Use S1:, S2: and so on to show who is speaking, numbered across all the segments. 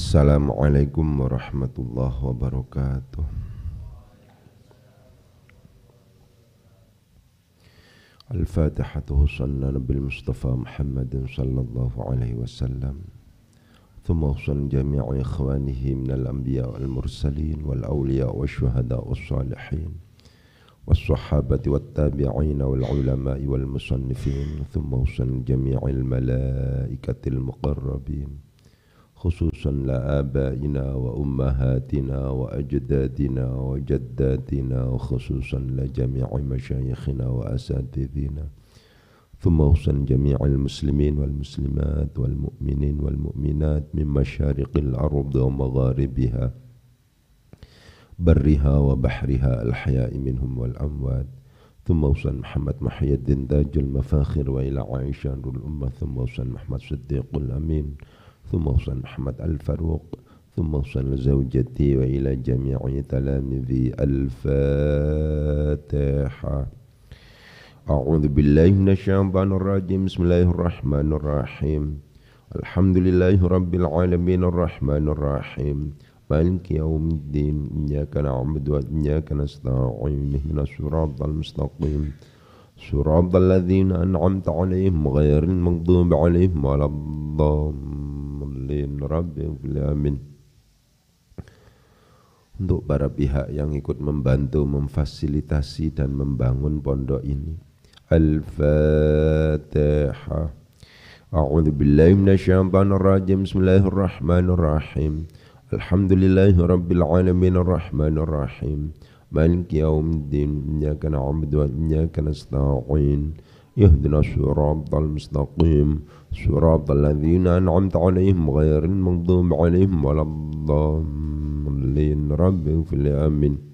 S1: Assalamualaikum warahmatullahi wabarakatuh. الفاتحة صلى بالمصطفى محمد صلى الله عليه وسلم ثم وصل جميع إخوانه من الأنبياء والمرسلين والأولياء والشهداء والصالحين والصحابة والتابعين والعلماء والمصنفين ثم وصل جميع الملائكة المقربين خصوصا لآبائنا وأمهاتنا وأجدادنا وجداتنا وخصوصا لجميع مشايخنا وأساتذتنا ثم وصل جميع المسلمين والمسلمات والمؤمنين والمؤمنات من مشارق الأرض ومغاربها برها وبحرها الحياء منهم والأموات ثم وصل محمد محي الدين تاج المفاخر وإلى عائشة الأمة ثم وصل محمد صديق الأمين ثم وصل محمد الفاروق ثم وصل زوجتي وإلى جميع تلاميذي الفاتحة أعوذ بالله من الشيطان الرجيم بسم الله الرحمن الرحيم الحمد لله رب العالمين الرحمن الرحيم مالك يوم الدين إياك نعبد وإياك نستعين اهدنا الصراط المستقيم صراط الذين أنعمت عليهم غير المغضوب عليهم ولا الضالين رب آمين untuk para pihak yang ikut membantu memfasilitasi dan membangun pondok ini Al-Fatihah A'udzu billahi minasyaitonir rajim Bismillahirrahmanirrahim Alhamdulillahirabbil alamin arrahmanirrahim مالك يوم الدين إياك نعبد وإياك نستعين اهدنا الصراط المستقيم صراط الذين أنعمت عليهم غير المغضوب عليهم ولا الضالين رب اغفر آمين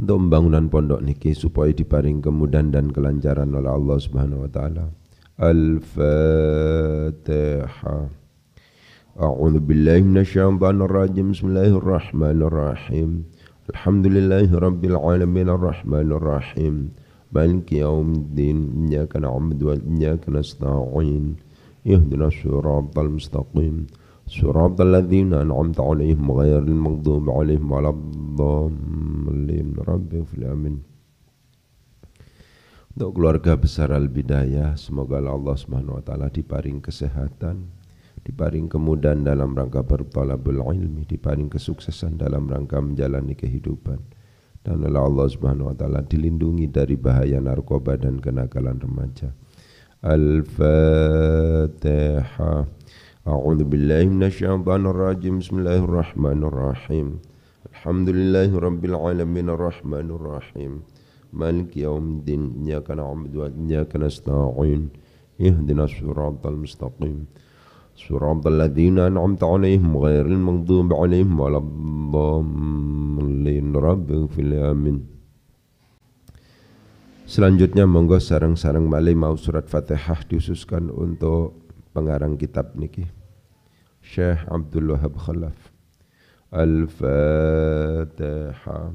S1: untuk pembangunan pondok niki supaya diparing kemudahan dan kelancaran oleh Allah Subhanahu wa taala. Al-Fatihah. A'udzu billahi minasy syaithanir rajim. Bismillahirrahmanirrahim. Alhamdulillahi Rabbil Alamin Ar-Rahman Ar-Rahim Maliki Yawmiddin Iyaka na'budu wa iyaka nasta'in Ihdina suratal mustaqim Suratal ladzina an'amta 'alaihim ghairil maghdubi 'alaihim waladdallin Rabbi amin Untuk keluarga besar Al-Bidayah semoga Allah Subhanahu wa taala diparing kesehatan diparing kemudahan dalam rangka bertalabul ilmi, diparing kesuksesan dalam rangka menjalani kehidupan. Dan oleh Allah Subhanahu wa taala dilindungi dari bahaya narkoba dan kenakalan remaja. Al-Fatihah. A'udzu billahi minasyaitonir rajim. Bismillahirrahmanirrahim. Alhamdulillahirabbil alamin arrahmanir rahim. Maliki yaumiddin. Iyyaka na'budu wa iyyaka nasta'in. Ihdinas siratal mustaqim. صراط الذين أنعمت عليهم غير المغضوب عليهم ولا الضالين رب في الأمين Selanjutnya monggo sarang-sarang balai mau surat fatihah dihususkan untuk pengarang kitab niki Syekh Abdul Wahab Khalaf Al-Fatihah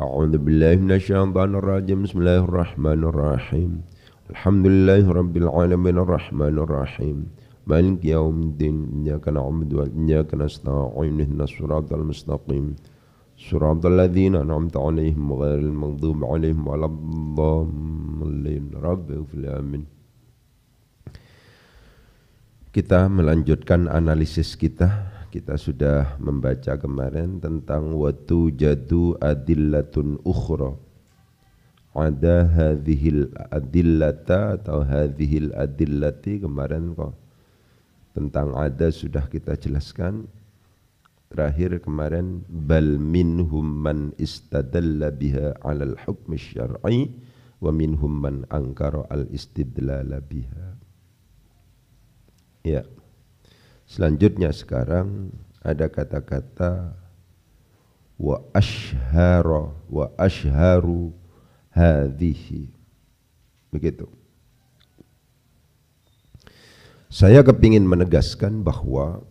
S1: A'udhu billahi minasyaitan rajim Bismillahirrahmanirrahim Alhamdulillahi rabbil alamin Ar-Rahmanirrahim Al مالك يوم الدين إياك نعبد وإياك نستعين اهدنا الصراط المستقيم صراط الذين أنعمت عليهم غير المغضوب عليهم ولا الضالين رب اغفر آمين Kita melanjutkan analisis kita kita sudah membaca kemarin tentang watu jadu adillatun ukhra ada hadhil adillata atau hadhil adillati kemarin kok tentang ada sudah kita jelaskan. Terakhir kemarin bal minhum man istadalla biha 'alal hukm syar'i wa minhum man angkara al istidlal biha. Ya. Selanjutnya sekarang ada kata-kata wa ashhara wa ashharu hadhihi. Begitu. Saya kepingin menegaskan bahwa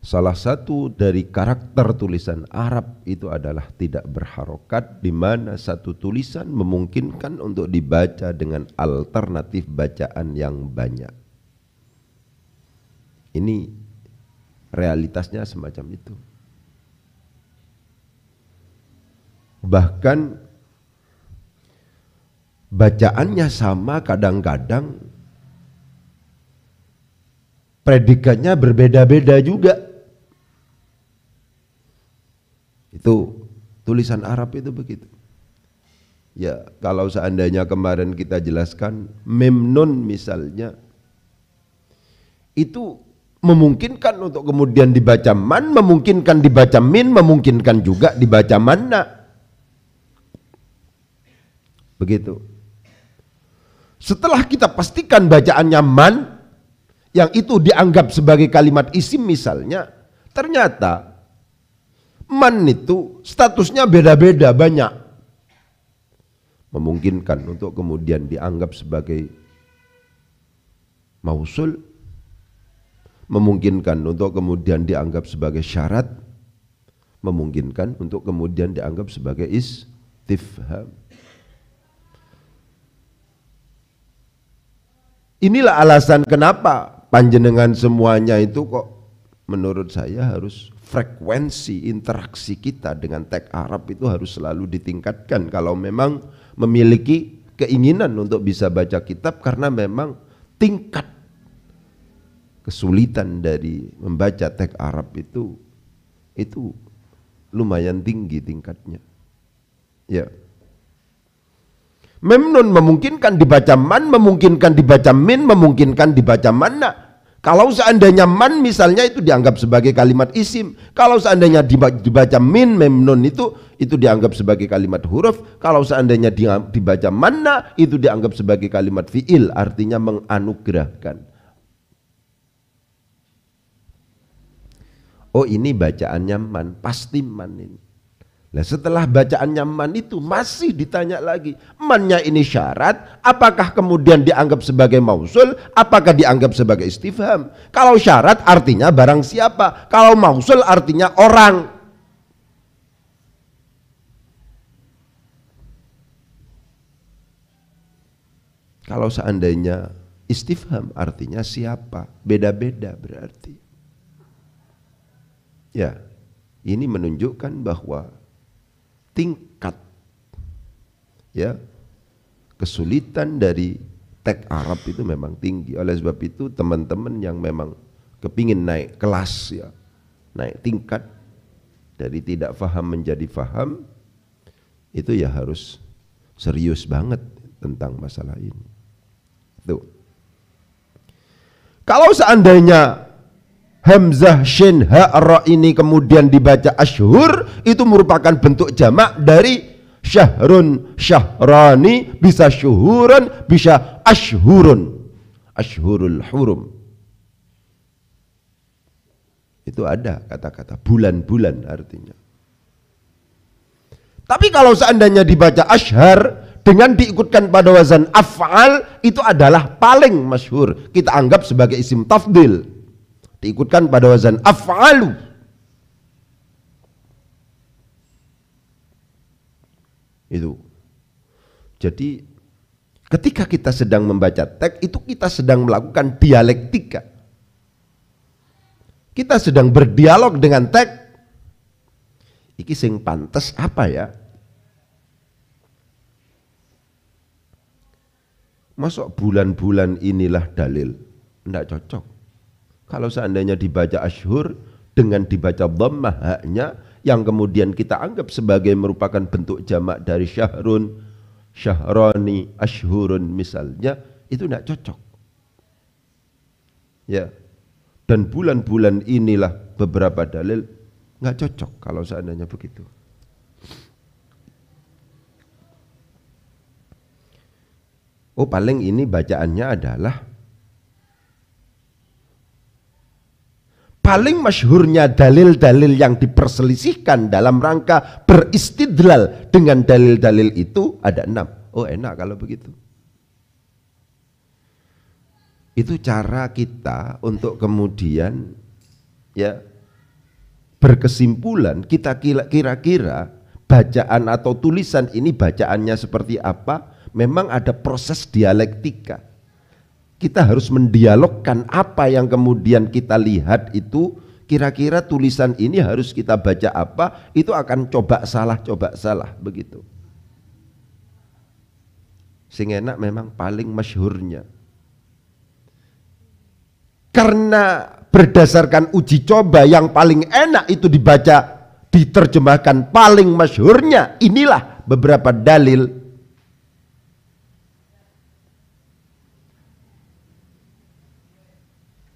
S1: salah satu dari karakter tulisan Arab itu adalah tidak berharokat di mana satu tulisan memungkinkan untuk dibaca dengan alternatif bacaan yang banyak. Ini realitasnya semacam itu. Bahkan bacaannya sama kadang-kadang predikatnya berbeda-beda juga. Itu tulisan Arab itu begitu. Ya, kalau seandainya kemarin kita jelaskan Memnon misalnya itu memungkinkan untuk kemudian dibaca man, memungkinkan dibaca min, memungkinkan juga dibaca manna. Begitu. Setelah kita pastikan bacaannya man, yang itu dianggap sebagai kalimat isim misalnya, ternyata man itu statusnya beda-beda banyak. Memungkinkan untuk kemudian dianggap sebagai mausul, memungkinkan untuk kemudian dianggap sebagai syarat, memungkinkan untuk kemudian dianggap sebagai istifham. Inilah alasan kenapa panjenengan semuanya itu kok menurut saya harus frekuensi interaksi kita dengan teks Arab itu harus selalu ditingkatkan kalau memang memiliki keinginan untuk bisa baca kitab karena memang tingkat kesulitan dari membaca teks Arab itu itu lumayan tinggi tingkatnya. Ya. Yeah. Memnun memungkinkan dibaca man, memungkinkan dibaca min, memungkinkan dibaca mana. Kalau seandainya man misalnya itu dianggap sebagai kalimat isim. Kalau seandainya dibaca min, memnun itu itu dianggap sebagai kalimat huruf. Kalau seandainya dibaca mana itu dianggap sebagai kalimat fiil, artinya menganugerahkan. Oh ini bacaannya man, pasti man ini. Nah, setelah bacaannya man itu masih ditanya lagi. Mannya ini syarat, apakah kemudian dianggap sebagai mausul, apakah dianggap sebagai istifham? Kalau syarat artinya barang siapa, kalau mausul artinya orang. Kalau seandainya istifham artinya siapa, beda-beda berarti. Ya, ini menunjukkan bahwa tingkat ya kesulitan dari tek Arab itu memang tinggi. Oleh sebab itu teman-teman yang memang kepingin naik kelas ya, naik tingkat dari tidak faham menjadi faham itu ya harus serius banget tentang masalah ini. Tuh. Kalau seandainya Hamzah Shin Ha Ra ini kemudian dibaca Ashur itu merupakan bentuk jamak dari Syahrun Syahrani bisa syuhuran bisa ashurun ashurul hurum itu ada kata-kata bulan-bulan artinya tapi kalau seandainya dibaca ashar dengan diikutkan pada wazan af'al itu adalah paling masyhur kita anggap sebagai isim tafdil diikutkan pada wazan af'alu itu jadi ketika kita sedang membaca teks itu kita sedang melakukan dialektika kita sedang berdialog dengan teks iki sing pantas apa ya masuk bulan-bulan inilah dalil ndak cocok kalau seandainya dibaca ashur dengan dibaca dhammah haknya yang kemudian kita anggap sebagai merupakan bentuk jamak dari syahrun, syahrani, ashurun misalnya, itu tidak cocok. Ya. Dan bulan-bulan inilah beberapa dalil nggak cocok kalau seandainya begitu. Oh paling ini bacaannya adalah paling masyhurnya dalil-dalil yang diperselisihkan dalam rangka beristidlal dengan dalil-dalil itu ada enam. Oh enak kalau begitu. Itu cara kita untuk kemudian ya berkesimpulan kita kira-kira bacaan atau tulisan ini bacaannya seperti apa memang ada proses dialektika kita harus mendialogkan apa yang kemudian kita lihat itu kira-kira tulisan ini harus kita baca apa itu akan coba salah coba salah begitu sing enak memang paling masyhurnya karena berdasarkan uji coba yang paling enak itu dibaca diterjemahkan paling masyhurnya inilah beberapa dalil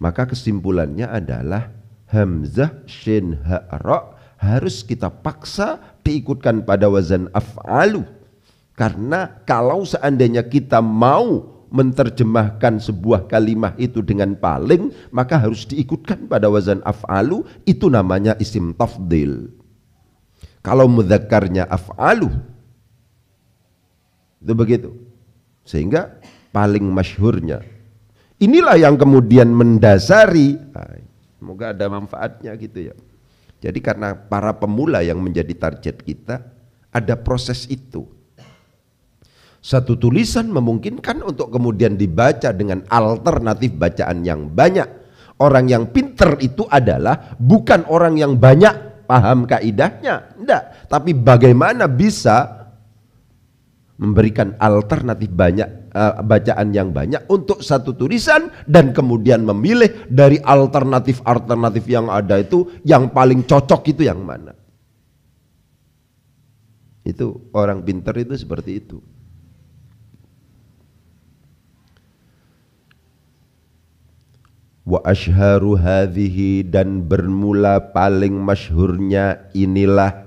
S1: Maka kesimpulannya adalah hamzah shin ha ra harus kita paksa diikutkan pada wazan af'alu. Karena kalau seandainya kita mau menterjemahkan sebuah kalimat itu dengan paling, maka harus diikutkan pada wazan af'alu, itu namanya isim tafdil. Kalau mudzakarnya af'alu, itu begitu. Sehingga paling masyhurnya Inilah yang kemudian mendasari, semoga ada manfaatnya gitu ya. Jadi karena para pemula yang menjadi target kita, ada proses itu. Satu tulisan memungkinkan untuk kemudian dibaca dengan alternatif bacaan yang banyak. Orang yang pinter itu adalah bukan orang yang banyak paham kaidahnya, enggak. Tapi bagaimana bisa memberikan alternatif banyak uh, bacaan yang banyak untuk satu tulisan dan kemudian memilih dari alternatif-alternatif yang ada itu yang paling cocok itu yang mana. Itu orang pinter itu seperti itu. Wa ashharu hadhihi dan bermula paling masyhurnya inilah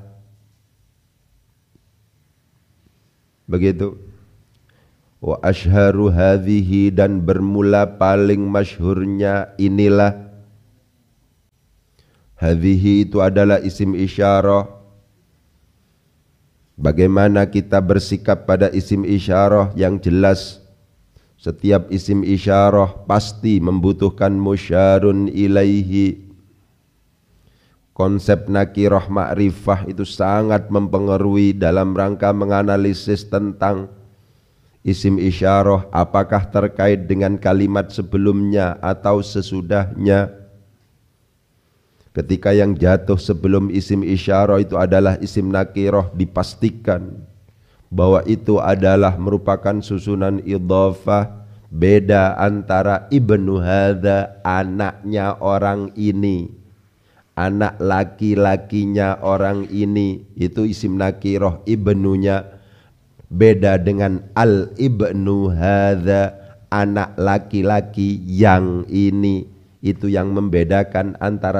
S1: begitu wa ashharu hadhihi dan bermula paling masyhurnya inilah hadhihi itu adalah isim isyarah Bagaimana kita bersikap pada isim isyarah yang jelas Setiap isim isyarah pasti membutuhkan musyarun ilaihi Konsep nakiroh ma'rifah itu sangat mempengaruhi dalam rangka menganalisis tentang isim isyarah apakah terkait dengan kalimat sebelumnya atau sesudahnya. Ketika yang jatuh sebelum isim isyarah itu adalah isim nakiroh dipastikan bahwa itu adalah merupakan susunan idhofah beda antara ibnu hadha anaknya orang ini anak laki-lakinya orang ini itu isim nakiroh ibnunya beda dengan al ibnu hadza anak laki-laki yang ini itu yang membedakan antara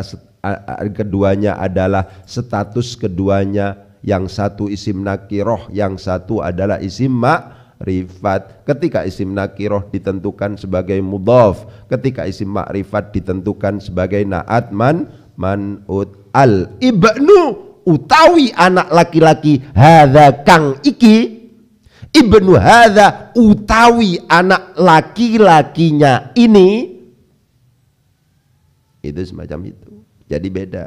S1: keduanya adalah status keduanya yang satu isim nakiroh yang satu adalah isim ma' ma'rifat ketika isim nakiroh ditentukan sebagai mudhof ketika isim ma'rifat ditentukan sebagai na'at man manut al ibnu utawi anak laki-laki hadza kang iki ibnu hadza utawi anak laki-lakinya ini itu semacam itu jadi beda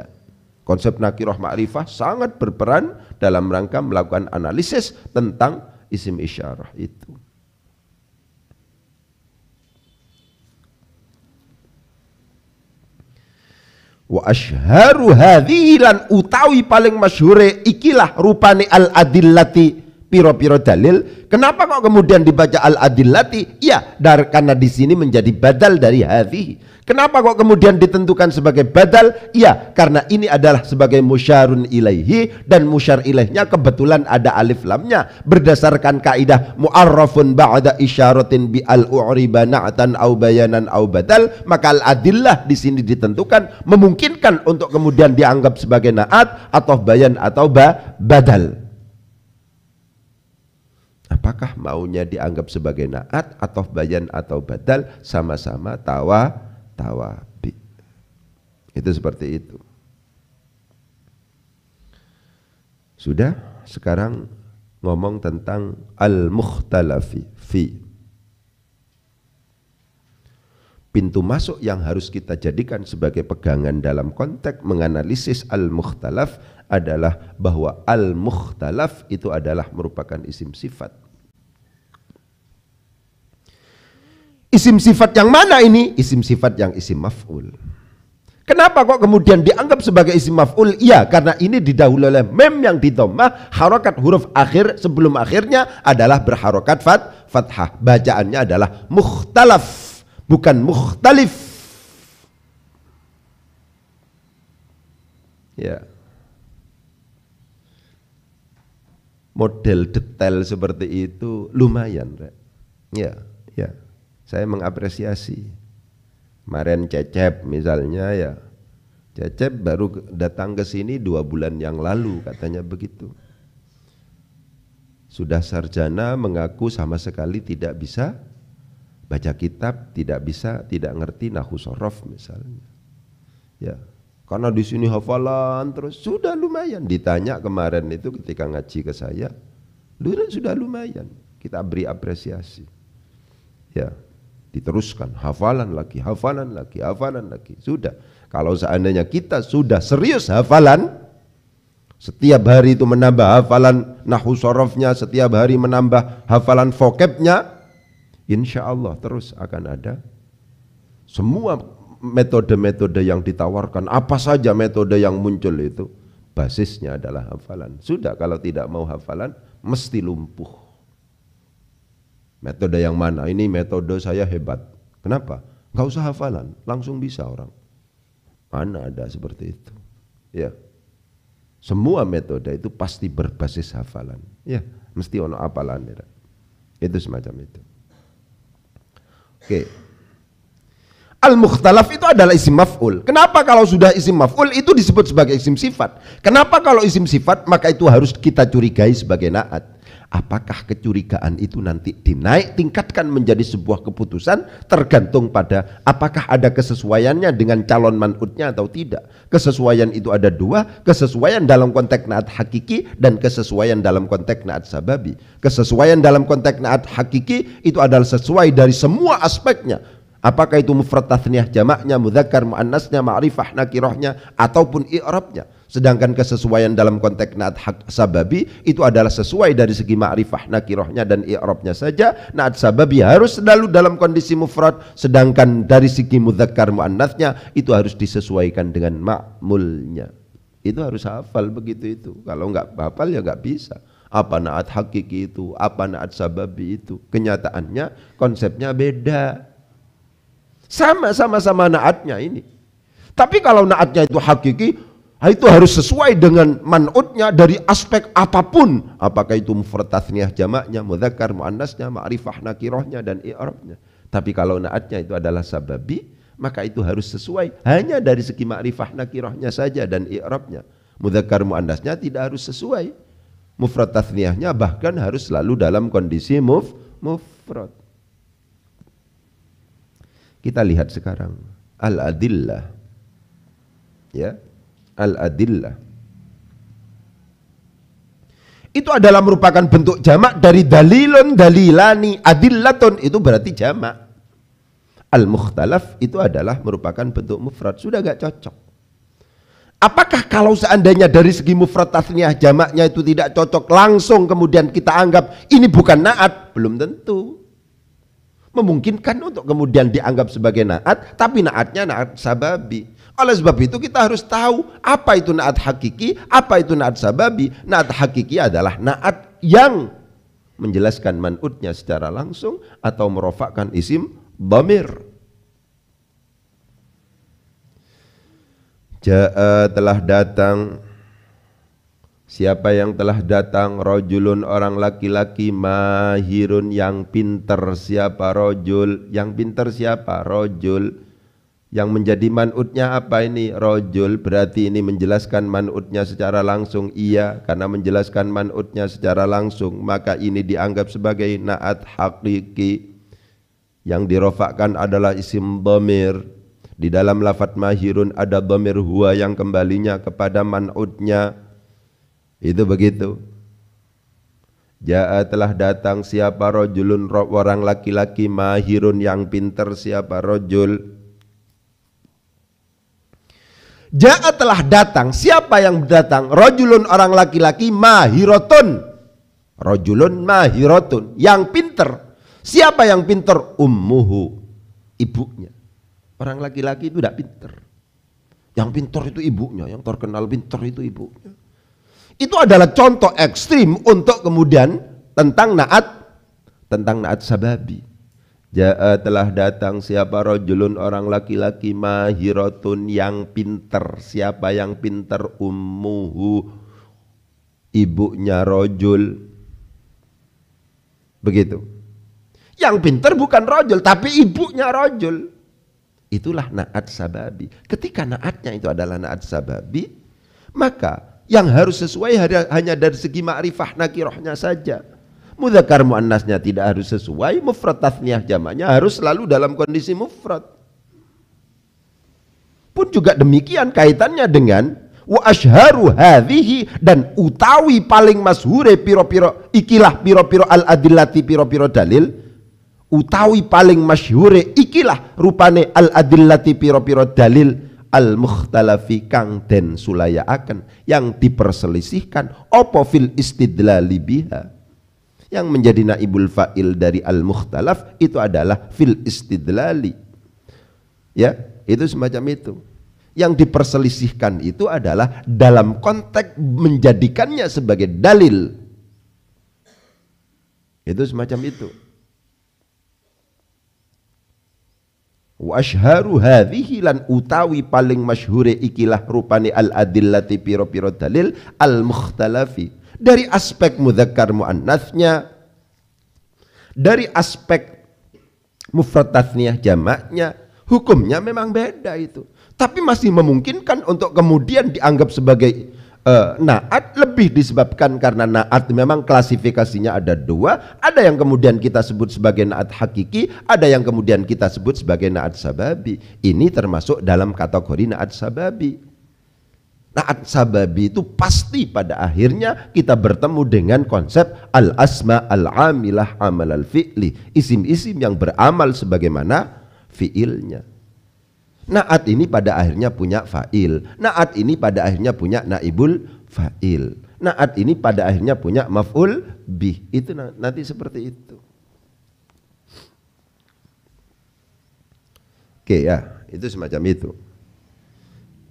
S1: konsep nakiroh ma'rifah sangat berperan dalam rangka melakukan analisis tentang isim isyarah itu Wa ashharu hadhihi lan utawi paling masyhure ikilah rupane al adillati piro-piro dalil. Kenapa kok kemudian dibaca al-adillati? Iya, dar karena di sini menjadi badal dari hadhi. Kenapa kok kemudian ditentukan sebagai badal? Iya, karena ini adalah sebagai musyarun ilaihi dan musyar ilaihnya kebetulan ada alif lamnya berdasarkan kaidah mu'arrafun ba'da isyaratin bi al-u'riba na'tan au bayanan au badal, maka al-adillah di sini ditentukan memungkinkan untuk kemudian dianggap sebagai na'at atau bayan atau ba badal apakah maunya dianggap sebagai naat atau bayan atau badal sama-sama tawa tawabi itu seperti itu sudah sekarang ngomong tentang al-mukhtalafi fi pintu masuk yang harus kita jadikan sebagai pegangan dalam konteks menganalisis al-mukhtalaf adalah bahwa al-mukhtalaf itu adalah merupakan isim sifat Isim sifat yang mana ini? Isim sifat yang isim maf'ul. Kenapa kok kemudian dianggap sebagai isim maf'ul? Iya, karena ini didahului oleh mem yang ditomah, harokat huruf akhir sebelum akhirnya adalah berharokat fat, fathah. Bacaannya adalah mukhtalaf, bukan mukhtalif. Ya. Model detail seperti itu lumayan, Ya, ya saya mengapresiasi. Kemarin Cecep misalnya ya, Cecep baru datang ke sini dua bulan yang lalu katanya begitu. Sudah sarjana mengaku sama sekali tidak bisa baca kitab, tidak bisa, tidak ngerti nahu sorof misalnya. Ya, karena di sini hafalan terus sudah lumayan. Ditanya kemarin itu ketika ngaji ke saya, sudah lumayan. Kita beri apresiasi. Ya diteruskan hafalan lagi hafalan lagi hafalan lagi sudah kalau seandainya kita sudah serius hafalan setiap hari itu menambah hafalan nahu sorofnya setiap hari menambah hafalan vokabnya insya Allah terus akan ada semua metode-metode yang ditawarkan apa saja metode yang muncul itu basisnya adalah hafalan sudah kalau tidak mau hafalan mesti lumpuh Metode yang mana? Ini metode saya hebat. Kenapa? Gak usah hafalan, langsung bisa orang. Mana ada seperti itu? Ya. Semua metode itu pasti berbasis hafalan. Ya, mesti ono apalan ya. Itu semacam itu. Oke, Al-mukhtalaf itu adalah isim maf'ul. Kenapa kalau sudah isim maf'ul itu disebut sebagai isim sifat? Kenapa kalau isim sifat maka itu harus kita curigai sebagai naat? Apakah kecurigaan itu nanti dinaik tingkatkan menjadi sebuah keputusan tergantung pada apakah ada kesesuaiannya dengan calon manutnya atau tidak. Kesesuaian itu ada dua, kesesuaian dalam konteks naat hakiki dan kesesuaian dalam konteks naat sababi. Kesesuaian dalam konteks naat hakiki itu adalah sesuai dari semua aspeknya Apakah itu mufrad tasniyah jamaknya, mudzakkar muannasnya, ma'rifah nakirahnya ataupun i'rabnya. Sedangkan kesesuaian dalam konteks naat hak sababi itu adalah sesuai dari segi ma'rifah nakirahnya dan i'rabnya saja. Naat sababi harus selalu dalam kondisi mufrad, sedangkan dari segi mudzakkar muannasnya itu harus disesuaikan dengan ma'mulnya. Itu harus hafal begitu itu. Kalau enggak hafal ya nggak bisa apa naat hakiki itu, apa naat sababi itu. Kenyataannya konsepnya beda. Sama-sama sama naatnya ini. Tapi kalau naatnya itu hakiki, ah, itu harus sesuai dengan manutnya dari aspek apapun. Apakah itu mufrad jamaknya, mudzakkar muannasnya, ma'rifah nakirohnya dan i'rabnya. Tapi kalau naatnya itu adalah sababi, maka itu harus sesuai hanya dari segi ma'rifah nakirahnya saja dan i'rabnya. Mudzakkar muannasnya tidak harus sesuai. Mufrad bahkan harus selalu dalam kondisi muf mufrad. Kita lihat sekarang al-adillah. Ya. Al-adillah. Itu adalah merupakan bentuk jamak dari dalilun dalilani adillaton itu berarti jamak. Al-mukhtalaf itu adalah merupakan bentuk mufrad. Sudah gak cocok. Apakah kalau seandainya dari segi mufrad tasniah jamaknya itu tidak cocok langsung kemudian kita anggap ini bukan naat? Belum tentu memungkinkan untuk kemudian dianggap sebagai naat, tapi naatnya naat sababi. Oleh sebab itu kita harus tahu apa itu naat hakiki, apa itu naat sababi. Naat hakiki adalah naat yang menjelaskan manutnya secara langsung atau merofakkan isim bamir. Ja'a telah datang Siapa yang telah datang rojulun orang laki-laki mahirun yang pinter siapa rojul yang pinter siapa rojul yang menjadi manutnya apa ini rojul berarti ini menjelaskan manutnya secara langsung iya karena menjelaskan manutnya secara langsung maka ini dianggap sebagai naat hakiki yang dirofakkan adalah isim domir di dalam lafadz mahirun ada domir huwa yang kembalinya kepada manutnya itu begitu. Ja'a telah datang siapa rojulun orang laki-laki mahirun yang pinter siapa rojul. Ja'a telah datang siapa yang datang rojulun orang laki-laki mahirotun. Rojulun mahirotun yang pinter. Siapa yang pinter? Ummuhu ibunya. Orang laki-laki itu tidak pinter. Yang pinter itu ibunya, yang terkenal pinter itu ibunya. Itu adalah contoh ekstrim untuk kemudian tentang naat tentang naat sababi. Ja'a eh, telah datang siapa rojulun orang laki-laki mahirotun yang pinter. Siapa yang pinter ummuhu ibunya rojul. Begitu. Yang pinter bukan rojul tapi ibunya rojul. Itulah naat sababi. Ketika naatnya itu adalah naat sababi, maka yang harus sesuai hanya dari segi ma'rifah nakirohnya saja. Mudhakar mu'annasnya tidak harus sesuai, mufrad tasniah jamaknya harus selalu dalam kondisi mufrad. Pun juga demikian kaitannya dengan wa ashharu hadhihi dan utawi paling mashure piro-piro ikilah piro-piro al adillati piro-piro dalil utawi paling masyhure ikilah rupane al adillati piro-piro dalil al mukhtalafi kang den sulayaaken yang diperselisihkan opo fil istidlali biha yang menjadi naibul fa'il dari al mukhtalaf itu adalah fil istidlali ya itu semacam itu yang diperselisihkan itu adalah dalam konteks menjadikannya sebagai dalil itu semacam itu wa ashharu hadhihi lan utawi paling masyhure ikilah rupane al adillati piro-piro dalil al mukhtalafi dari aspek mudzakkar muannasnya dari aspek mufrad jamaknya hukumnya memang beda itu tapi masih memungkinkan untuk kemudian dianggap sebagai uh, naat lebih disebabkan karena naat memang klasifikasinya ada dua ada yang kemudian kita sebut sebagai naat hakiki ada yang kemudian kita sebut sebagai naat sababi ini termasuk dalam kategori naat sababi naat sababi itu pasti pada akhirnya kita bertemu dengan konsep al asma al amilah amal al fi'li isim-isim yang beramal sebagaimana fiilnya Naat ini pada akhirnya punya fa'il. Naat ini pada akhirnya punya naibul fa'il. Naat ini pada akhirnya punya maf'ul bih. Itu nanti seperti itu. Oke ya, itu semacam itu.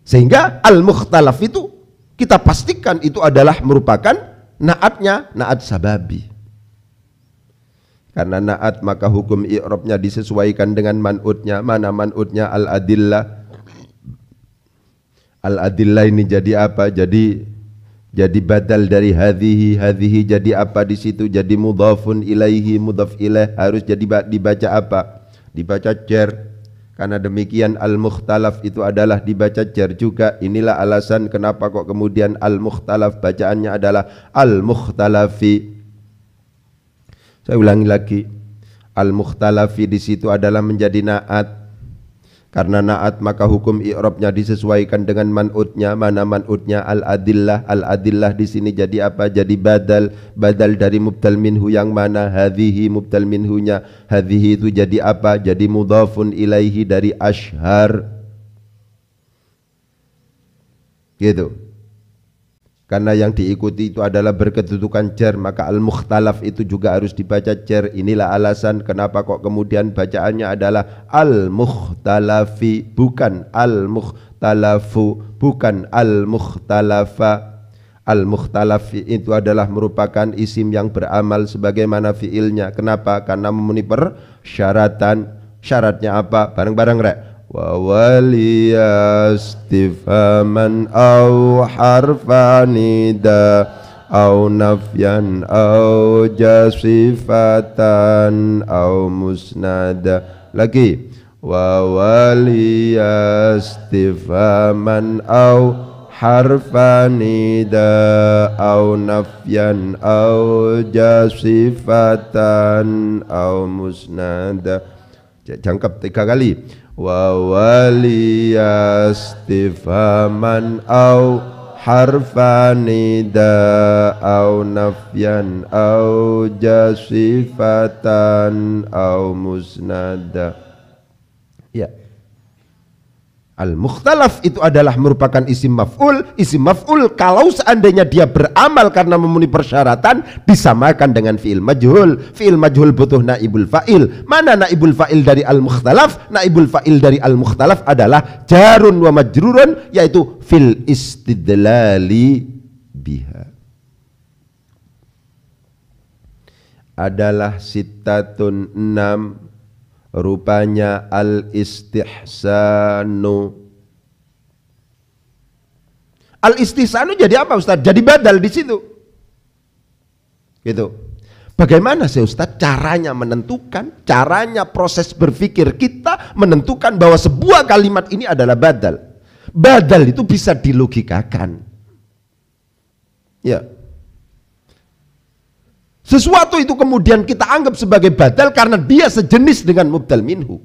S1: Sehingga al-mukhtalaf itu kita pastikan itu adalah merupakan naatnya naat sababi. Karena naat maka hukum i'rabnya disesuaikan dengan man'utnya. Mana man'utnya al-adillah. Al-adillah ini jadi apa? Jadi jadi badal dari hadhihi, hadhihi jadi apa di situ? Jadi mudhafun ilaihi, mudhaf ilaih harus jadi dibaca apa? Dibaca cer Karena demikian al-mukhtalaf itu adalah dibaca cer juga. Inilah alasan kenapa kok kemudian al-mukhtalaf bacaannya adalah al-mukhtalafi. Saya ulangi lagi. Al-mukhtalafi di situ adalah menjadi naat. Karena naat maka hukum i'rabnya disesuaikan dengan man'utnya. Mana man'utnya? Al-adillah. Al-adillah di sini jadi apa? Jadi badal. Badal dari mubtal minhu yang mana? Hadhihi mubtal minhunya. Hadhihi itu jadi apa? Jadi mudhafun ilaihi dari ashar. Gitu karena yang diikuti itu adalah berkedudukan jar maka al-mukhtalaf itu juga harus dibaca jar inilah alasan kenapa kok kemudian bacaannya adalah al-mukhtalafi bukan al-mukhtalafu bukan al-mukhtalafa al-mukhtalaf itu adalah merupakan isim yang beramal sebagaimana fiilnya kenapa karena memenuhi persyaratan syaratnya apa bareng-bareng rek wa waliya au harfani da au nafyan au jasifatan au musnada lagi wa waliya au harfani da au nafyan au jasifatan au musnada jangkep tiga kali wa waliya istifhaman au harfanida au nafyan au jasifatan au musnada Al-mukhtalaf itu adalah merupakan isim maf'ul. Isim maf'ul kalau seandainya dia beramal karena memenuhi persyaratan disamakan dengan fi'il majhul. Fi'il majhul butuh naibul fa'il. Mana naibul fa'il dari al-mukhtalaf? Naibul fa'il dari al-mukhtalaf adalah jarun wa majrurun yaitu fil istidlali biha. Adalah sitatun enam rupanya al istihsanu al istihsanu jadi apa Ustaz? Jadi badal di situ. Gitu. Bagaimana sih Ustaz caranya menentukan, caranya proses berpikir kita menentukan bahwa sebuah kalimat ini adalah badal. Badal itu bisa dilogikakan. Ya, sesuatu itu kemudian kita anggap sebagai badal karena dia sejenis dengan mubdal minhu.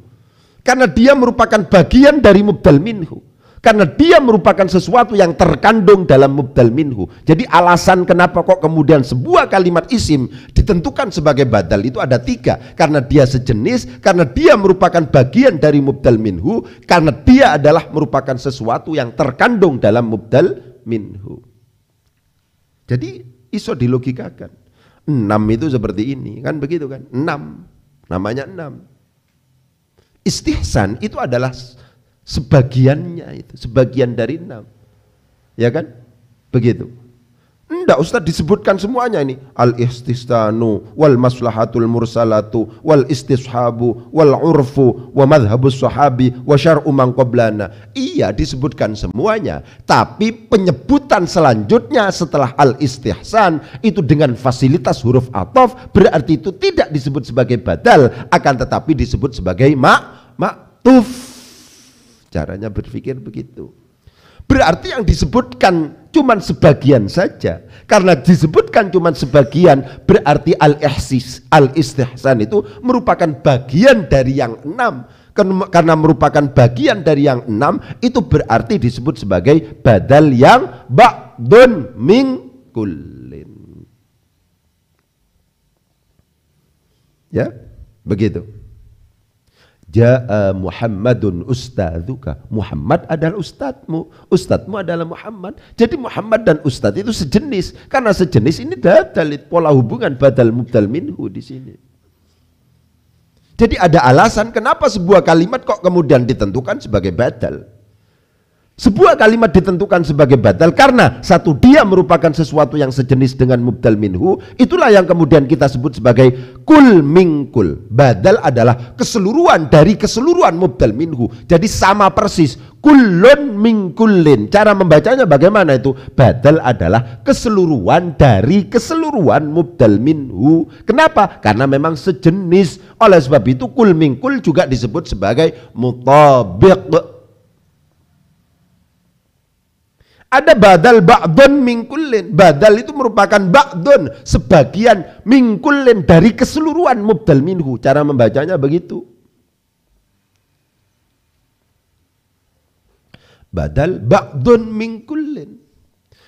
S1: Karena dia merupakan bagian dari mubdal minhu. Karena dia merupakan sesuatu yang terkandung dalam mubdal minhu. Jadi alasan kenapa kok kemudian sebuah kalimat isim ditentukan sebagai badal itu ada tiga. Karena dia sejenis, karena dia merupakan bagian dari mubdal minhu, karena dia adalah merupakan sesuatu yang terkandung dalam mubdal minhu. Jadi iso dilogikakan enam itu seperti ini kan begitu kan enam namanya enam istihsan itu adalah sebagiannya itu sebagian dari enam ya kan begitu tidak Ustaz disebutkan semuanya ini al ististanu wal maslahatul mursalatu wal istishabu wal urfu wa madhabus sahabi wa syar'u man qablana. Iya disebutkan semuanya, tapi penyebutan selanjutnya setelah al istihsan itu dengan fasilitas huruf atof berarti itu tidak disebut sebagai badal akan tetapi disebut sebagai mak maktuf. Caranya berpikir begitu. Berarti yang disebutkan cuman sebagian saja. Karena disebutkan cuman sebagian, berarti al-ihsis, al-istihsan itu merupakan bagian dari yang enam. Karena merupakan bagian dari yang enam, itu berarti disebut sebagai badal yang ba'dun min kulin Ya, begitu. Ja'a Muhammadun ustadzuka. Muhammad adalah ustadmu. Ustadmu adalah Muhammad. Jadi Muhammad dan ustad itu sejenis. Karena sejenis ini dalit pola hubungan badal mubdal minhu di sini. Jadi ada alasan kenapa sebuah kalimat kok kemudian ditentukan sebagai badal sebuah kalimat ditentukan sebagai batal karena satu dia merupakan sesuatu yang sejenis dengan mubdal minhu itulah yang kemudian kita sebut sebagai kul mingkul badal adalah keseluruhan dari keseluruhan mubdal minhu jadi sama persis kulun mingkulin cara membacanya bagaimana itu badal adalah keseluruhan dari keseluruhan mubdal minhu kenapa karena memang sejenis oleh sebab itu kul mingkul juga disebut sebagai mutabik Ada badal ba'dun mingkulin. Badal itu merupakan ba'dun. Sebagian mingkulin dari keseluruhan mubdal minhu. Cara membacanya begitu. Badal ba'dun mingkulin.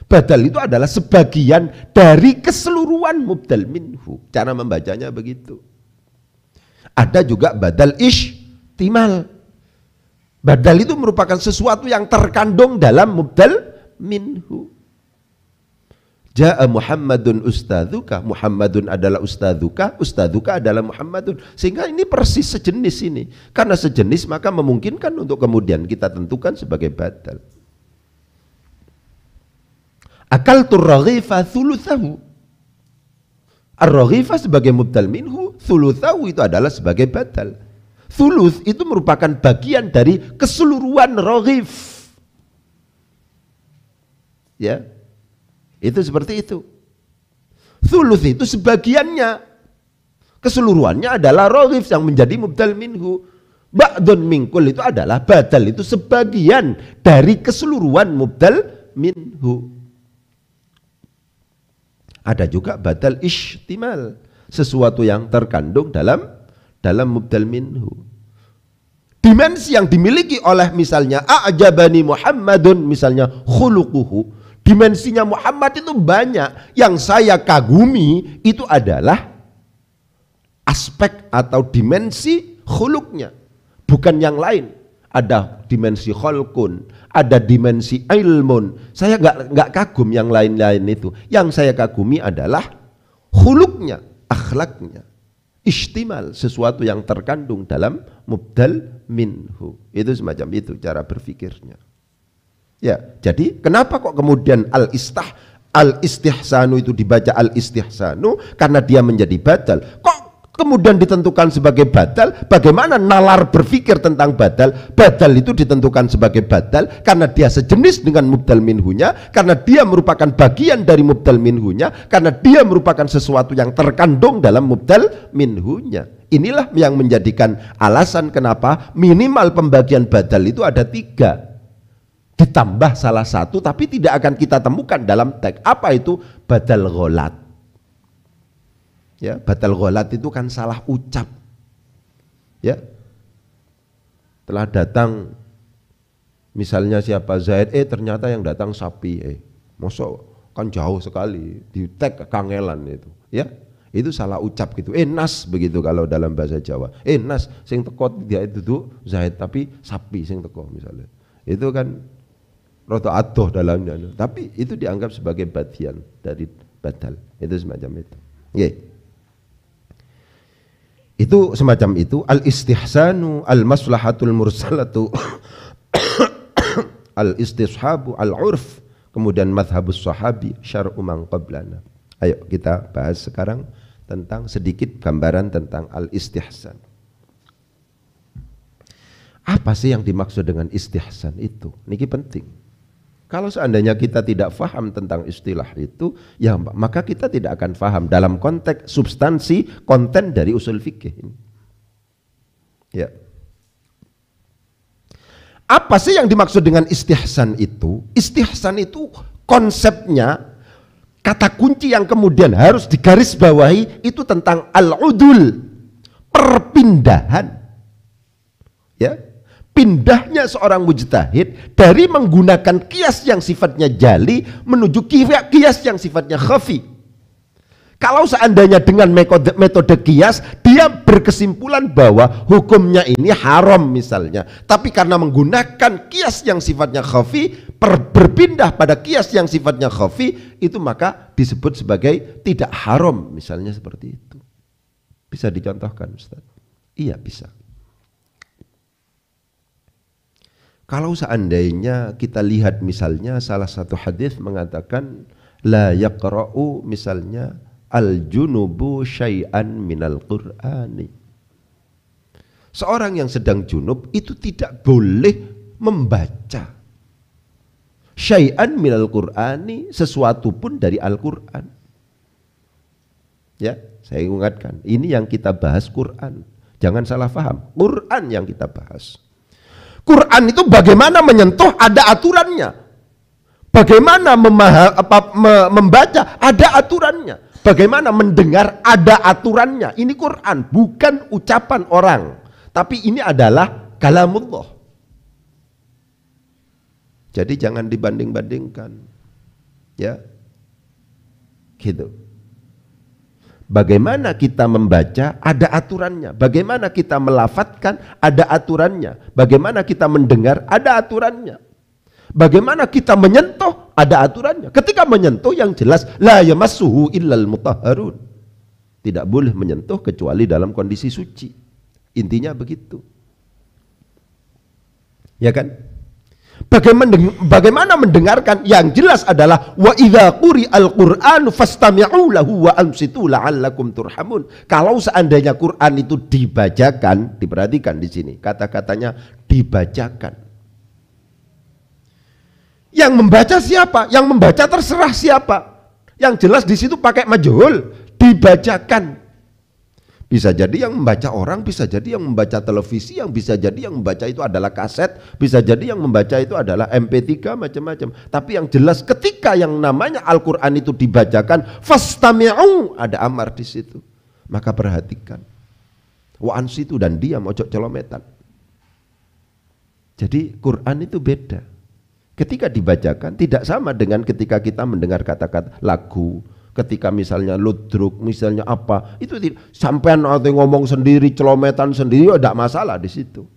S1: Badal itu adalah sebagian dari keseluruhan mubdal minhu. Cara membacanya begitu. Ada juga badal ish timal Badal itu merupakan sesuatu yang terkandung dalam mubdal minhu. Ja'a Muhammadun ustadzuka. Muhammadun adalah ustadzuka. Ustadzuka adalah Muhammadun. Sehingga ini persis sejenis ini. Karena sejenis maka memungkinkan untuk kemudian kita tentukan sebagai batal. Akal turraghifa thuluthahu. ar sebagai mubdal minhu. Thuluthahu itu adalah sebagai batal. Thuluth itu merupakan bagian dari keseluruhan raghif Ya. Itu seperti itu. Thuluth itu sebagiannya. Keseluruhannya adalah rohif yang menjadi mubdal minhu. Ba'dun mingkul itu adalah badal itu sebagian dari keseluruhan mubdal minhu. Ada juga badal ishtimal, sesuatu yang terkandung dalam dalam mubdal minhu. Dimensi yang dimiliki oleh misalnya a'jabani Muhammadun misalnya khuluquhu dimensinya Muhammad itu banyak. Yang saya kagumi itu adalah aspek atau dimensi khuluknya, bukan yang lain. Ada dimensi khulkun, ada dimensi ilmun. Saya nggak nggak kagum yang lain-lain itu. Yang saya kagumi adalah khuluknya, akhlaknya, istimal sesuatu yang terkandung dalam mubdal minhu. Itu semacam itu cara berpikirnya. Ya, jadi kenapa kok kemudian al istah al istihsanu itu dibaca al istihsanu karena dia menjadi batal. Kok kemudian ditentukan sebagai batal? Bagaimana nalar berpikir tentang batal? Batal itu ditentukan sebagai batal karena dia sejenis dengan mubdal minhunya, karena dia merupakan bagian dari mubdal minhunya, karena dia merupakan sesuatu yang terkandung dalam mubdal minhunya. Inilah yang menjadikan alasan kenapa minimal pembagian badal itu ada tiga ditambah salah satu tapi tidak akan kita temukan dalam teks apa itu badal golat ya badal golat itu kan salah ucap ya telah datang misalnya siapa Zaid eh ternyata yang datang sapi eh mosok kan jauh sekali di tag kangelan itu ya itu salah ucap gitu eh nas begitu kalau dalam bahasa Jawa eh nas sing teko dia itu tuh Zaid tapi sapi sing teko misalnya itu kan roto atuh dalamnya. Tapi itu dianggap sebagai batian dari batal. Itu semacam itu. Yeah. Itu semacam itu al istihsanu al maslahatul mursalatu al istishabu al urf kemudian madhabus sahabi syar'u man qablana. Ayo kita bahas sekarang tentang sedikit gambaran tentang al istihsan. Apa sih yang dimaksud dengan istihsan itu? Niki penting. Kalau seandainya kita tidak faham tentang istilah itu, ya maka kita tidak akan faham dalam konteks substansi konten dari usul fikih ini. Ya. Apa sih yang dimaksud dengan istihsan itu? Istihsan itu konsepnya kata kunci yang kemudian harus digarisbawahi itu tentang al-udul, perpindahan. Ya, pindahnya seorang mujtahid dari menggunakan kias yang sifatnya jali menuju kias yang sifatnya khafi. Kalau seandainya dengan metode, metode kias dia berkesimpulan bahwa hukumnya ini haram misalnya, tapi karena menggunakan kias yang sifatnya khafi per, berpindah pada kias yang sifatnya khafi itu maka disebut sebagai tidak haram misalnya seperti itu. Bisa dicontohkan Ustaz? Iya bisa. Kalau seandainya kita lihat misalnya salah satu hadis mengatakan la yaqra'u misalnya al junubu syai'an minal qur'ani. Seorang yang sedang junub itu tidak boleh membaca syai'an minal qur'ani sesuatu pun dari Al-Qur'an. Ya, saya ingatkan, ini yang kita bahas Qur'an. Jangan salah paham, Qur'an yang kita bahas. Quran itu bagaimana menyentuh ada aturannya. Bagaimana memaha, apa, me, membaca ada aturannya. Bagaimana mendengar ada aturannya. Ini Quran bukan ucapan orang. Tapi ini adalah kalamullah. Jadi jangan dibanding-bandingkan. Ya. Gitu. Bagaimana kita membaca, ada aturannya. Bagaimana kita melafatkan, ada aturannya. Bagaimana kita mendengar, ada aturannya. Bagaimana kita menyentuh, ada aturannya. Ketika menyentuh yang jelas, la yamassuhu illal mutahharun. Tidak boleh menyentuh kecuali dalam kondisi suci. Intinya begitu. Ya kan? Bagaimana mendengarkan? Yang jelas adalah wa idza al Qur'an fastami'u lahu wa ansitu la'allakum turhamun. Kalau seandainya Quran itu dibacakan, diperhatikan di sini kata-katanya dibacakan. Yang membaca siapa? Yang membaca terserah siapa. Yang jelas di situ pakai majhul, dibacakan. Bisa jadi yang membaca orang, bisa jadi yang membaca televisi, yang bisa jadi yang membaca itu adalah kaset, bisa jadi yang membaca itu adalah MP3 macam-macam. Tapi yang jelas ketika yang namanya Al-Qur'an itu dibacakan, fastami'u ada amar di situ. Maka perhatikan. Wa situ dan diam ojo celometan. Jadi Quran itu beda. Ketika dibacakan tidak sama dengan ketika kita mendengar kata-kata lagu, ketika misalnya ludruk, misalnya apa, itu tidak. Sampean atau ngomong sendiri, celometan sendiri, tidak ya masalah di situ.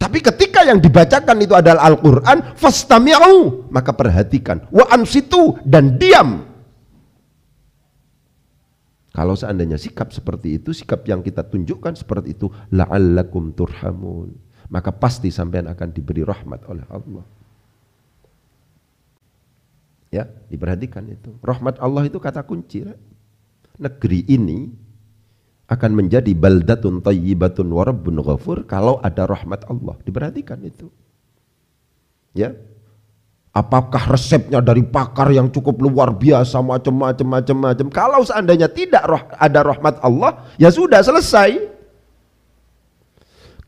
S1: Tapi ketika yang dibacakan itu adalah Al-Quran, fastami'u, maka perhatikan. Wa ansitu, dan diam. Kalau seandainya sikap seperti itu, sikap yang kita tunjukkan seperti itu, la'allakum turhamun. Maka pasti sampean akan diberi rahmat oleh Allah. Ya, diperhatikan itu. Rahmat Allah itu kata kunci. Negeri ini akan menjadi baldatun tayyibatun wa rabbun ghafur kalau ada rahmat Allah. Diperhatikan itu. Ya. Apakah resepnya dari pakar yang cukup luar biasa macam-macam macam-macam. Kalau seandainya tidak ada rahmat Allah, ya sudah selesai.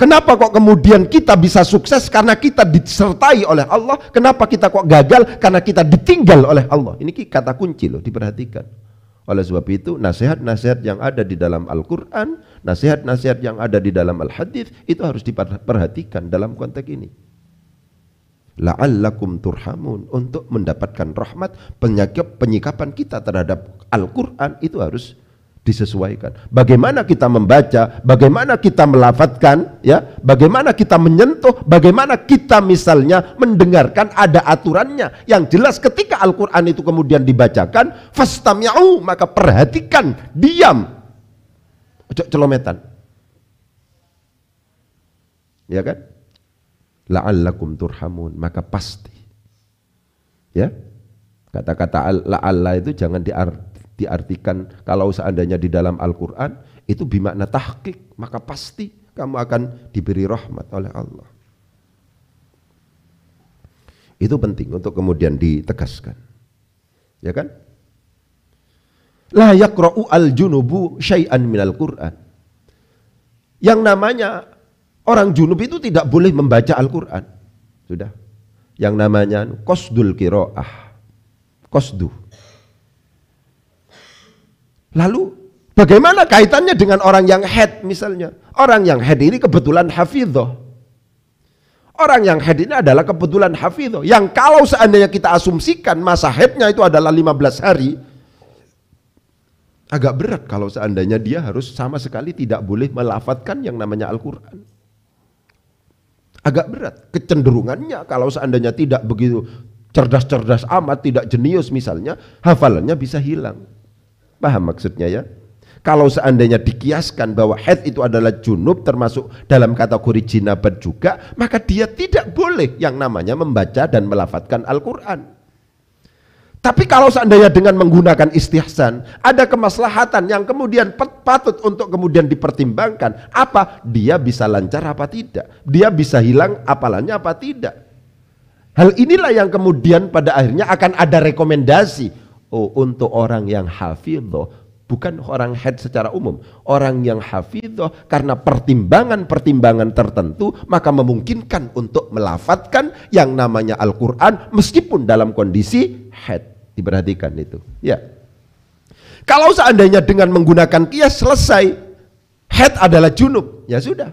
S1: Kenapa kok kemudian kita bisa sukses karena kita disertai oleh Allah? Kenapa kita kok gagal karena kita ditinggal oleh Allah? Ini kata kunci loh diperhatikan. Oleh sebab itu nasihat-nasihat yang ada di dalam Al-Quran, nasihat-nasihat yang ada di dalam al hadits itu harus diperhatikan dalam konteks ini. La'allakum turhamun untuk mendapatkan rahmat penyikapan kita terhadap Al-Quran itu harus disesuaikan. Bagaimana kita membaca, bagaimana kita melafatkan, ya, bagaimana kita menyentuh, bagaimana kita misalnya mendengarkan ada aturannya. Yang jelas ketika Al-Qur'an itu kemudian dibacakan, fastamiau maka perhatikan, diam. Cok celometan. Ya kan? La'allakum turhamun, maka pasti. Ya. Kata-kata la'alla itu jangan diartikan diartikan kalau seandainya di dalam Al-Quran itu bimakna tahqiq maka pasti kamu akan diberi rahmat oleh Allah itu penting untuk kemudian ditegaskan ya kan la yakra'u al-junubu syai'an minal Qur'an yang namanya orang junub itu tidak boleh membaca Al-Quran sudah yang namanya kosdul anu, kiroah kosdu Lalu bagaimana kaitannya dengan orang yang head misalnya? Orang yang head ini kebetulan hafidho. Orang yang head ini adalah kebetulan hafidho. Yang kalau seandainya kita asumsikan masa headnya itu adalah 15 hari, agak berat kalau seandainya dia harus sama sekali tidak boleh melafatkan yang namanya Al-Quran. Agak berat kecenderungannya kalau seandainya tidak begitu cerdas-cerdas amat, tidak jenius misalnya, hafalannya bisa hilang. Paham maksudnya ya? Kalau seandainya dikiaskan bahwa head itu adalah junub termasuk dalam kategori jinabat juga, maka dia tidak boleh yang namanya membaca dan melafatkan Al-Quran. Tapi kalau seandainya dengan menggunakan istihsan, ada kemaslahatan yang kemudian patut untuk kemudian dipertimbangkan. Apa? Dia bisa lancar apa tidak? Dia bisa hilang apalannya apa tidak? Hal inilah yang kemudian pada akhirnya akan ada rekomendasi Oh, untuk orang yang hafidhoh, bukan orang head secara umum. Orang yang hafidhoh karena pertimbangan-pertimbangan tertentu maka memungkinkan untuk melafatkan yang namanya Al-Quran meskipun dalam kondisi head. Diperhatikan itu. Ya. Kalau seandainya dengan menggunakan kias selesai, head adalah junub, ya sudah.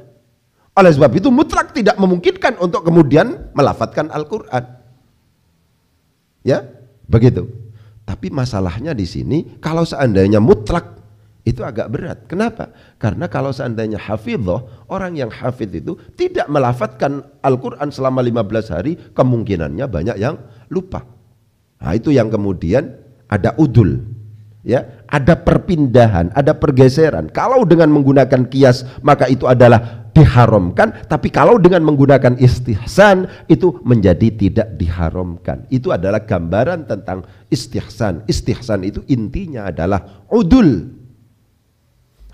S1: Oleh sebab itu mutlak tidak memungkinkan untuk kemudian melafatkan Al-Quran. Ya, begitu. Tapi masalahnya di sini kalau seandainya mutlak itu agak berat. Kenapa? Karena kalau seandainya hafidhoh, orang yang hafid itu tidak melafatkan Al-Quran selama 15 hari, kemungkinannya banyak yang lupa. Nah itu yang kemudian ada udul. ya Ada perpindahan, ada pergeseran. Kalau dengan menggunakan kias, maka itu adalah diharamkan, tapi kalau dengan menggunakan istihsan itu menjadi tidak diharamkan. Itu adalah gambaran tentang istihsan. Istihsan itu intinya adalah udul.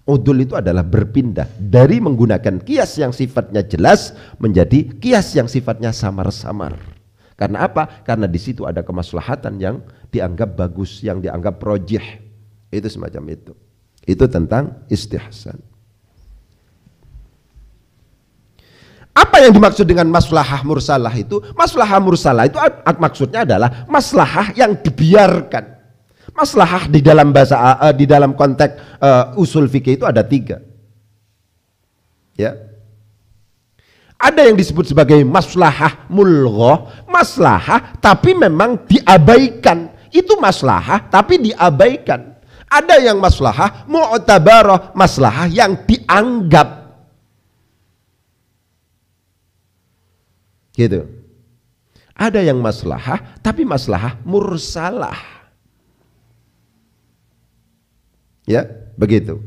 S1: Udul itu adalah berpindah dari menggunakan kias yang sifatnya jelas menjadi kias yang sifatnya samar-samar. Karena apa? Karena di situ ada kemaslahatan yang dianggap bagus, yang dianggap rojih. Itu semacam itu. Itu tentang istihsan. Apa yang dimaksud dengan maslahah mursalah itu? Maslahah mursalah itu maksudnya adalah maslahah yang dibiarkan. Maslahah di dalam bahasa uh, di dalam konteks uh, usul fikih itu ada tiga. Ya. Ada yang disebut sebagai maslahah mulghah, maslahah tapi memang diabaikan. Itu maslahah tapi diabaikan. Ada yang maslahah mu'tabarah, maslahah yang dianggap Gitu. Ada yang maslahah, tapi maslahah mursalah. Ya, begitu.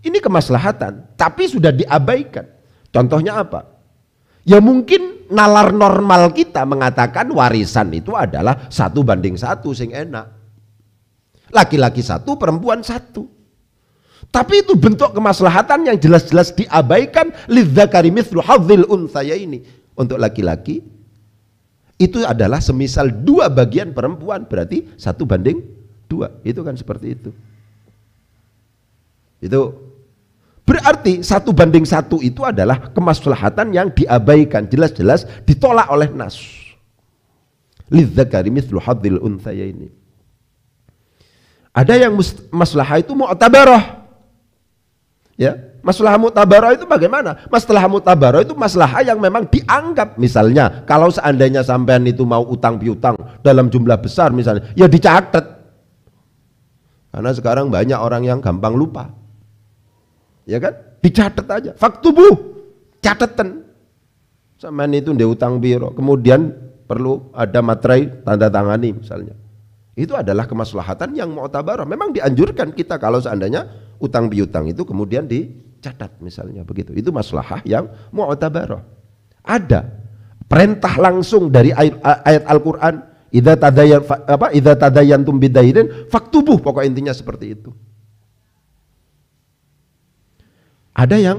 S1: Ini kemaslahatan, tapi sudah diabaikan. Contohnya apa? Ya mungkin nalar normal kita mengatakan warisan itu adalah satu banding satu sing enak. Laki-laki satu, perempuan satu. Tapi itu bentuk kemaslahatan yang jelas-jelas diabaikan lidzakari mithlu hadzil unsaya ini untuk laki-laki itu adalah semisal dua bagian perempuan berarti satu banding dua itu kan seperti itu itu berarti satu banding satu itu adalah kemaslahatan yang diabaikan jelas-jelas ditolak oleh nas lidzakari mithlu ini ada yang maslahah itu mu'tabarah ya Masalah mutabaro itu bagaimana? Masalah mutabaro itu masalah yang memang dianggap misalnya kalau seandainya sampean itu mau utang piutang dalam jumlah besar misalnya ya dicatat. Karena sekarang banyak orang yang gampang lupa. Ya kan? Dicatat aja. Faktubu. Catatan. Sampean itu ndek utang biro, kemudian perlu ada materai tanda tangani misalnya. Itu adalah kemaslahatan yang mau mu'tabarah. Memang dianjurkan kita kalau seandainya utang piutang itu kemudian di catat misalnya begitu. Itu maslahah yang mu'tabarah. Ada perintah langsung dari ayat, ayat Al-Qur'an idza tadayan apa idza tadayantum bidainin faktubuh pokok intinya seperti itu. Ada yang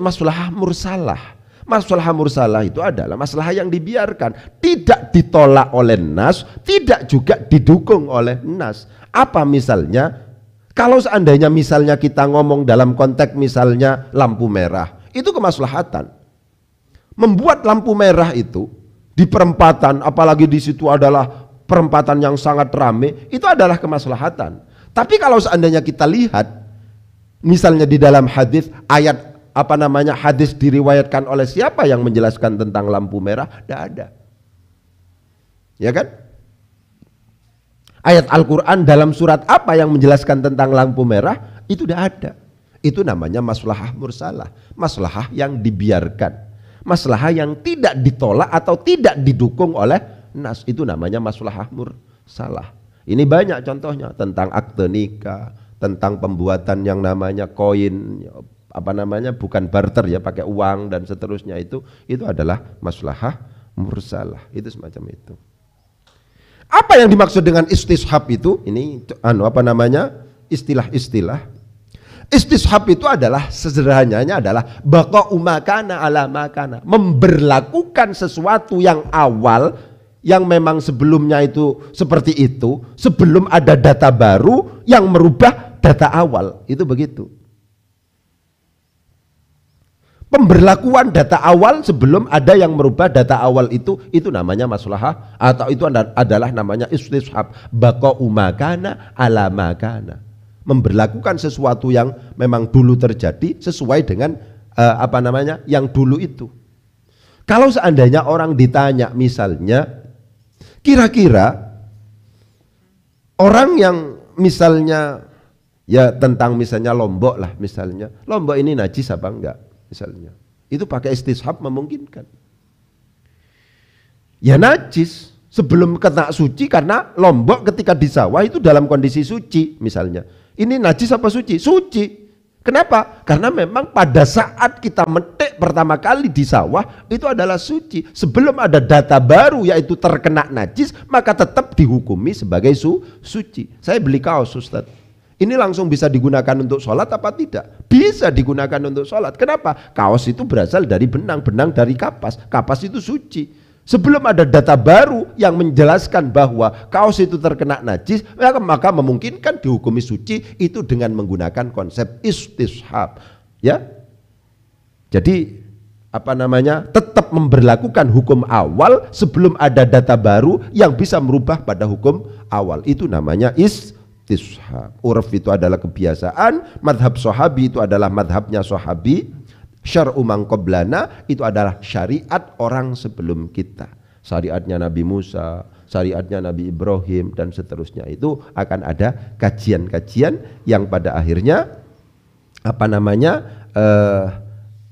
S1: maslahah mursalah. masalah mursalah itu adalah masalah yang dibiarkan, tidak ditolak oleh nas, tidak juga didukung oleh nas. Apa misalnya kalau seandainya misalnya kita ngomong dalam konteks misalnya lampu merah, itu kemaslahatan. Membuat lampu merah itu di perempatan, apalagi di situ adalah perempatan yang sangat ramai, itu adalah kemaslahatan. Tapi kalau seandainya kita lihat, misalnya di dalam hadis ayat apa namanya hadis diriwayatkan oleh siapa yang menjelaskan tentang lampu merah, tidak ada. Ya kan? Ayat Al-Quran dalam surat apa yang menjelaskan tentang lampu merah itu tidak ada. Itu namanya maslahah mursalah. Maslahah yang dibiarkan. Maslahah yang tidak ditolak atau tidak didukung oleh nas. Itu namanya maslahah mursalah. Ini banyak contohnya tentang akte nikah, tentang pembuatan yang namanya koin, apa namanya bukan barter ya pakai uang dan seterusnya itu itu adalah maslahah mursalah itu semacam itu apa yang dimaksud dengan istishab itu? Ini anu apa namanya? istilah-istilah. Istishab itu adalah sederhananya adalah umat umakana ala makana, memberlakukan sesuatu yang awal yang memang sebelumnya itu seperti itu, sebelum ada data baru yang merubah data awal. Itu begitu pemberlakuan data awal sebelum ada yang merubah data awal itu itu namanya masalah atau itu adalah namanya istishab bako umakana alamakana memberlakukan sesuatu yang memang dulu terjadi sesuai dengan uh, apa namanya yang dulu itu kalau seandainya orang ditanya misalnya kira-kira orang yang misalnya ya tentang misalnya lombok lah misalnya lombok ini najis apa enggak misalnya. Itu pakai istishab memungkinkan. Ya najis sebelum kena suci karena lombok ketika di sawah itu dalam kondisi suci misalnya. Ini najis apa suci? Suci. Kenapa? Karena memang pada saat kita metik pertama kali di sawah itu adalah suci. Sebelum ada data baru yaitu terkena najis maka tetap dihukumi sebagai su suci. Saya beli kaos Ustadz ini langsung bisa digunakan untuk sholat apa tidak? Bisa digunakan untuk sholat. Kenapa? Kaos itu berasal dari benang, benang dari kapas. Kapas itu suci. Sebelum ada data baru yang menjelaskan bahwa kaos itu terkena najis, ya, maka memungkinkan dihukumi suci itu dengan menggunakan konsep istishab. Ya, jadi apa namanya tetap memberlakukan hukum awal sebelum ada data baru yang bisa merubah pada hukum awal itu namanya is istishab. Urf itu adalah kebiasaan, madhab sahabi itu adalah madhabnya sahabi, syar'u umang Koblana itu adalah syariat orang sebelum kita. Syariatnya Nabi Musa, syariatnya Nabi Ibrahim dan seterusnya itu akan ada kajian-kajian yang pada akhirnya apa namanya uh,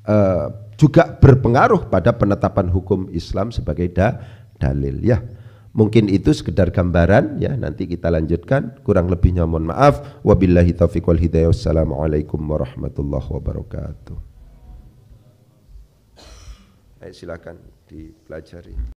S1: uh, juga berpengaruh pada penetapan hukum Islam sebagai da dalil ya. Mungkin itu sekedar gambaran ya nanti kita lanjutkan kurang lebihnya mohon maaf wabillahi taufiq wal hidayah wassalamualaikum warahmatullahi wabarakatuh. Ayo silakan dipelajari.